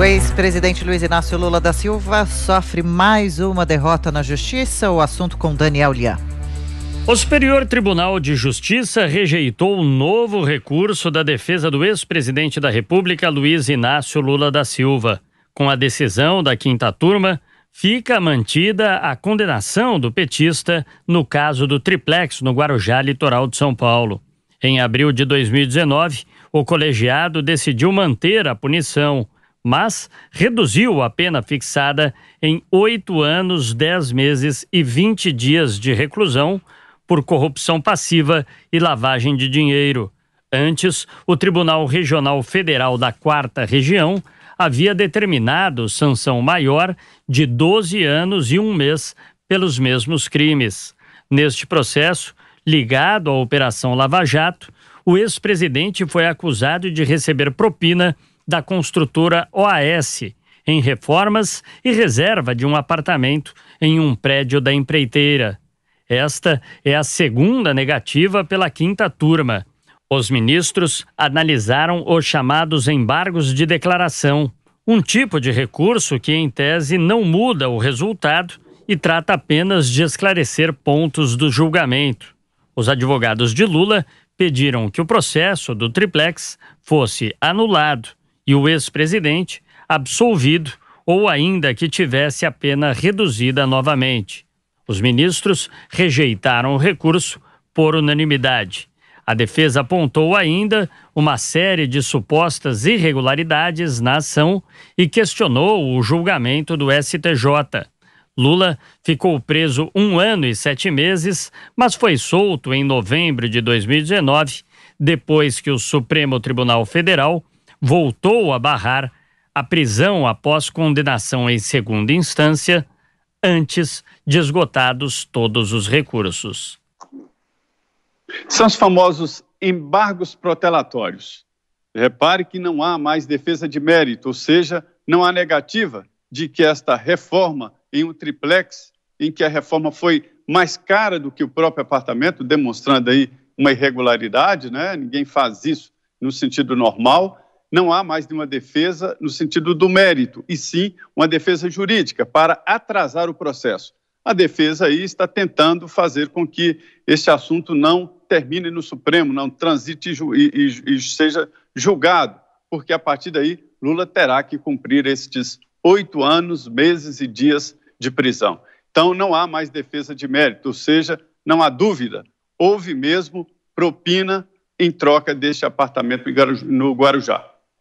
O ex-presidente Luiz Inácio Lula da Silva sofre mais uma derrota na justiça. O assunto com Daniel Lian. O Superior Tribunal de Justiça rejeitou um novo recurso da defesa do ex-presidente da República, Luiz Inácio Lula da Silva. Com a decisão da quinta turma, fica mantida a condenação do petista no caso do triplex no Guarujá, litoral de São Paulo. Em abril de 2019, o colegiado decidiu manter a punição mas reduziu a pena fixada em oito anos, dez meses e vinte dias de reclusão por corrupção passiva e lavagem de dinheiro. Antes, o Tribunal Regional Federal da Quarta Região havia determinado sanção maior de 12 anos e um mês pelos mesmos crimes. Neste processo, ligado à Operação Lava Jato, o ex-presidente foi acusado de receber propina da construtora OAS em reformas e reserva de um apartamento em um prédio da empreiteira. Esta é a segunda negativa pela quinta turma. Os ministros analisaram os chamados embargos de declaração, um tipo de recurso que, em tese, não muda o resultado e trata apenas de esclarecer pontos do julgamento. Os advogados de Lula pediram que o processo do triplex fosse anulado e o ex-presidente absolvido ou ainda que tivesse a pena reduzida novamente. Os ministros rejeitaram o recurso por unanimidade. A defesa apontou ainda uma série de supostas irregularidades na ação e questionou o julgamento do STJ. Lula ficou preso um ano e sete meses, mas foi solto em novembro de 2019, depois que o Supremo Tribunal Federal voltou a barrar a prisão após condenação em segunda instância, antes de esgotados todos os recursos. São os famosos embargos protelatórios. Repare que não há mais defesa de mérito, ou seja, não há negativa de que esta reforma em um triplex, em que a reforma foi mais cara do que o próprio apartamento, demonstrando aí uma irregularidade, né? Ninguém faz isso no sentido normal não há mais nenhuma defesa no sentido do mérito, e sim uma defesa jurídica para atrasar o processo. A defesa aí está tentando fazer com que esse assunto não termine no Supremo, não transite e, e, e seja julgado, porque a partir daí Lula terá que cumprir estes oito anos, meses e dias de prisão. Então não há mais defesa de mérito, ou seja, não há dúvida, houve mesmo propina em troca deste apartamento no Guarujá.